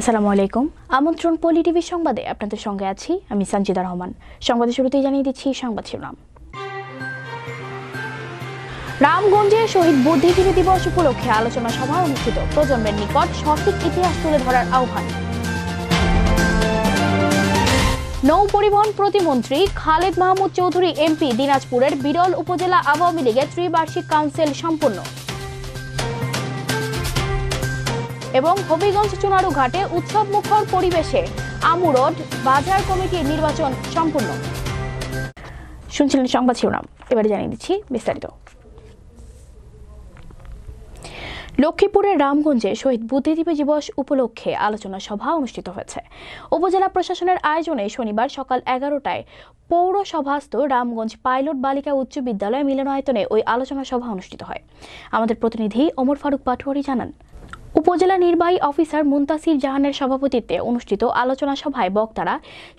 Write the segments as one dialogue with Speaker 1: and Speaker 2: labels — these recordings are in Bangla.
Speaker 1: আসসালামু আলাইকুম আমন্ত্রণ পলি টিভি সংবাদে আপনাদের সঙ্গে আছি আমি সঞ্জিদা রহমান সংবাদের শুরুতেই জানিয়ে দিচ্ছি সংবাদ শিরোনাম রামগঞ্জে শহীদ বুদ্ধিজীবী দিবস উপলক্ষে আলোচনা সভা অনুষ্ঠিত প্রজন্মের নিকট সঠিক ইতিহাস তুলে ধরার আহ্বান নৌ পরিবহন প্রতিমন্ত্রী খালেদ মাহমুদ চৌধুরী এমপি দিনাজপুরের বিরল উপজেলা আওয়ামী লীগের ত্রিবার্ষিক কাউন্সিল সম্পন্ন এবং হবিগঞ্জ চুনারু ঘাটে উৎসব মুখর পরিবেশে আমুরড বাজার কমিটির নির্বাচন সম্পূর্ণ শুনছিলেন সংবাদ শিরোনাম এবারে জানিয়ে দিচ্ছি বিস্তারিত লক্ষ্মীপুরের রামগঞ্জে শহীদ বুদ্ধিজীবী দিবস উপলক্ষে আলোচনা সভা অনুষ্ঠিত হয়েছে উপজেলা প্রশাসনের আয়োজনে শনিবার সকাল এগারোটায় পৌরসভাস্থ রামগঞ্জ পাইলট বালিকা উচ্চ বিদ্যালয় মিলনায়তনে ওই আলোচনা সভা অনুষ্ঠিত হয় আমাদের প্রতিনিধি ওমর ফারুক পাটোয়ারি জানান উপজেলা নির্বাহী অফিসার মুন্তাসির জাহানের সভাপতিত্বে অনুষ্ঠিত আলোচনা সভায় বক্তারা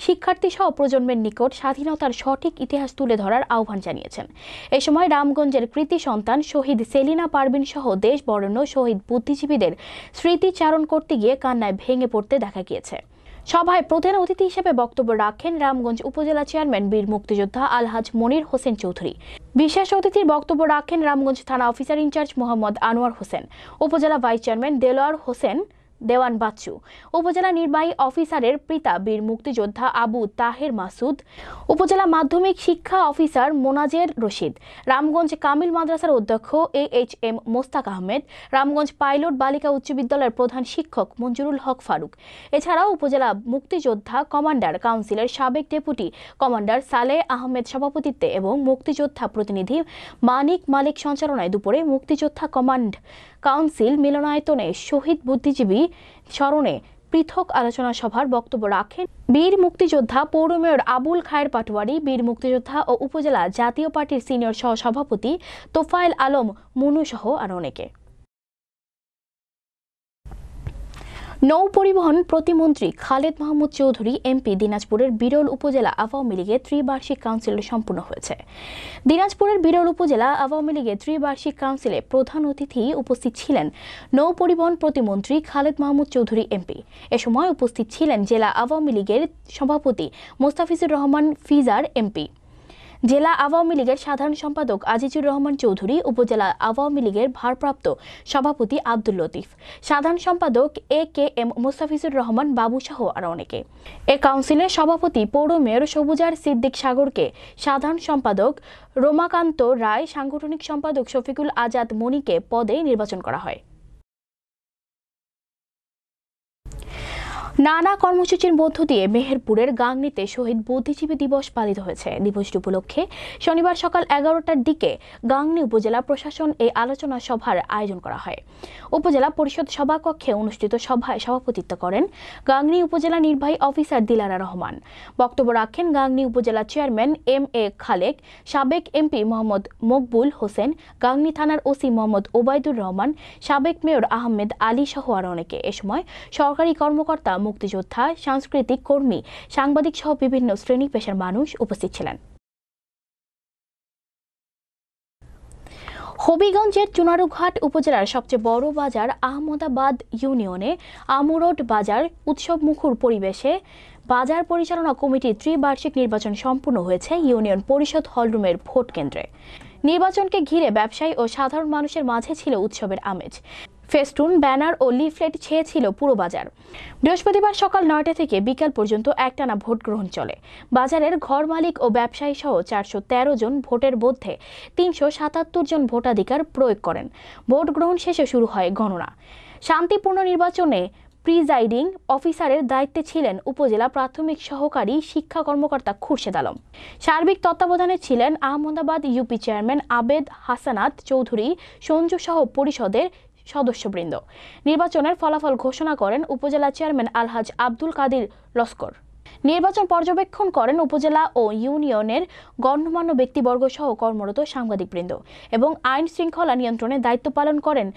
Speaker 1: শিক্ষার্থীসহ প্রজন্মের নিকট স্বাধীনতার সঠিক ইতিহাস তুলে ধরার আহ্বান জানিয়েছেন এ সময় রামগঞ্জের কৃতি সন্তান শহীদ সেলিনা পারবিন সহ দেশ বরণ্য শহীদ বুদ্ধিজীবীদের স্মৃতিচারণ করতে গিয়ে কান্নায় ভেঙে পড়তে দেখা গিয়েছে সভায় প্রধান অতিথি হিসেবে বক্তব্য রাখেন রামগঞ্জ উপজেলা চেয়ারম্যান বীর মুক্তিযোদ্ধা আলহাজ মনির হোসেন চৌধুরী বিশেষ অতিথির বক্তব্য রাখেন রামগঞ্জ থানা অফিসার ইনচার্জ মোহাম্মদ আনোয়ার হোসেন উপজেলা ভাইস চেয়ারম্যান দেলোয়ার হোসেন দেওয়ান বাচ্চু উপজেলা নির্বাহী অফিসারের পিতা বীর মুক্তিযোদ্ধা আবু তাহের মাসুদ উপজেলা মাধ্যমিক শিক্ষা অফিসার মোনাজের রশিদ রামগঞ্জ কামিল মাদ্রাসার অধ্যক্ষ A H M Mostak Ahmed Ramganj pilot বালিকা উচ্চ বিদ্যালয়ের প্রধান শিক্ষক মঞ্জুরুল হক ফারুক এছাড়াও উপজেলা মুক্তিযোদ্ধা কমান্ডার কাউন্সিলের সাবেক ডেপুটি কমান্ডার সালে আহমেদ সভাপতিত্বে এবং মুক্তিযোদ্ধা প্রতিনিধি মানিক মালিক সঞ্চালনায় দুপুরে মুক্তিযোদ্ধা কমান্ড কাউন্সিল মিলনায়তনে শহীদ বুদ্ধিজীবী স্মরণে পৃথক আলোচনা সভার বক্তব্য রাখেন বীর মুক্তিযোদ্ধা পৌর মেয়র আবুল খায়ের পাটোয়ারি বীর মুক্তিযোদ্ধা ও উপজেলা জাতীয় পার্টির সিনিয়র সহসভাপতি তোফায়েল আলম মুনুসহ আর অনেকে নৌ পরিবহন প্রতিমন্ত্রী খালেদ মাহমুদ চৌধুরী এমপি দিনাজপুরের বিরল উপজেলা আওয়ামী লীগের ত্রিবার্ষিক কাউন্সিল সম্পূর্ণ হয়েছে দিনাজপুরের বিরল উপজেলা আওয়ামী লীগের ত্রিবার্ষিক কাউন্সিলে প্রধান অতিথি উপস্থিত ছিলেন নৌ পরিবহন প্রতিমন্ত্রী খালেদ মাহমুদ চৌধুরী এমপি এ সময় উপস্থিত ছিলেন জেলা আওয়ামী লীগের সভাপতি মোস্তাফিজুর রহমান ফিজার এমপি জেলা আওয়ামী লীগের সাধারণ সম্পাদক আজিজুর রহমান চৌধুরী উপজেলা আওয়ামী লীগের ভারপ্রাপ্ত সভাপতি আব্দুল লতিফ সাধারণ সম্পাদক A K M Mostafizur Rahman বাবুসহ আরও অনেকে এ কাউন্সিলের সভাপতি পৌর মেয়র সবুজার সিদ্দিক সাগরকে সাধারণ সম্পাদক রোমাকান্ত রায় সাংগঠনিক সম্পাদক শফিকুল আজাদ মনিকে পদে নির্বাচন করা হয় নানা কর্মসূচির মধ্য দিয়ে মেহেরপুরের গাংনিতে শহীদ বুদ্ধিজীবী দিবস পালিত হয়েছে দিবসটি উপলক্ষে শনিবার সকাল এগারোটার দিকে গাংনি উপজেলা প্রশাসন এই আলোচনা সভার আয়োজন করা হয় উপজেলা পরিষদ সভাকক্ষে অনুষ্ঠিত সভায় সভাপতিত্ব করেন গাংনি উপজেলা নির্বাহী অফিসার দিলারা রহমান বক্তব্য রাখেন গাংনি উপজেলা চেয়ারম্যান এম এ খালেক সাবেক এমপি মোহাম্মদ মকবুল হোসেন গাংনি থানার ওসি মোহাম্মদ ওবায়দুর রহমান সাবেক মেয়র আহমেদ আলী সহ আরো অনেকে এ সময় সরকারি কর্মকর্তা মুক্তিযোদ্ধা সাংস্কৃতিক কর্মী সাংবাদিক সহ বিভিন্ন শ্রেণী পেশার মানুষ উপস্থিত ছিলেন হবিগঞ্জের চুনারুঘাট উপজেলার সবচেয়ে বড় বাজার আহমদাবাদ ইউনিয়নে আমুরোড বাজার উৎসব মুখর পরিবেশে বাজার পরিচালনা কমিটির ত্রিবার্ষিক নির্বাচন সম্পূর্ণ হয়েছে ইউনিয়ন পরিষদ হলরুমের ভোট কেন্দ্রে নির্বাচনকে ঘিরে ব্যবসায়ী ও সাধারণ মানুষের মাঝে ছিল উৎসবের আমেজ ফেস্টুন ব্যানার ও লিফলেট ছেয়েছিল পুরো বাজার বৃহস্পতিবার সকাল নয়টা থেকে বিকাল পর্যন্ত একটানা ভোট গ্রহণ চলে বাজারের ঘর মালিক ও ব্যবসায়ী সহ চারশো জন ভোটের মধ্যে তিনশো সাতাত্তর জন ভোটাধিকার প্রয়োগ করেন ভোট গ্রহণ শেষে শুরু হয় গণনা শান্তিপূর্ণ নির্বাচনে প্রিজাইডিং অফিসারের দায়িত্বে ছিলেন উপজেলা প্রাথমিক সহকারী শিক্ষা কর্মকর্তা খুরশেদ আলম সার্বিক তত্ত্বাবধানে ছিলেন আহমদাবাদ ইউপি চেয়ারম্যান আবেদ হাসানাত চৌধুরী সঞ্জু সহ পরিষদের সদস্যবৃন্দ নির্বাচনের ফলাফল ঘোষণা করেন উপজেলা চেয়ারম্যান আলহাজ আব্দুল কাদির লস্কর নির্বাচন পর্যবেক্ষণ করেন উপজেলা ও ইউনিয়নের গণ্যমান্য ব্যক্তিবর্গ সহ কর্মরত সাংবাদিকবৃন্দ এবং আইন শৃঙ্খলা নিয়ন্ত্রণে দায়িত্ব পালন করেন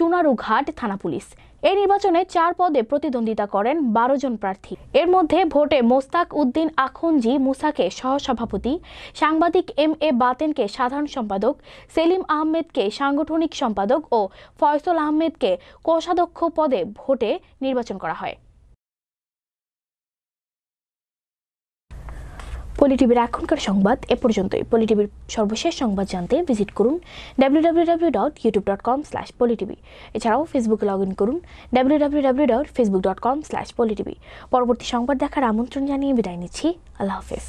Speaker 1: চুনারুঘাট থানা পুলিশ এই নির্বাচনে চার পদে প্রতিদ্বন্দ্বিতা করেন বারো জন প্রার্থী এর মধ্যে ভোটে মোস্তাক উদ্দিন আখনজি মুসাকে সহসভাপতি সাংবাদিক এম এ বাতেনকে সাধারণ সম্পাদক সেলিম আহমেদকে সাংগঠনিক সম্পাদক ও ফয়সল আহমেদকে কোষাধ্যক্ষ পদে ভোটে নির্বাচন করা হয় পলিটিভির এখনকার সংবাদ এ পর্যন্তই পলিটিভির সর্বশেষ সংবাদ জানতে ভিজিট করুন W W dot YouTube dot com slash PoliTV এছাড়াও ফেসবুকে লগ ইন করুন W dot Facebook dot com slash PoliTV পরবর্তী সংবাদ দেখার আমন্ত্রণ জানিয়ে বিদায় নিচ্ছি আল্লাহ হাফেজ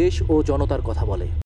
Speaker 1: দেশ ও জনতার কথা বলে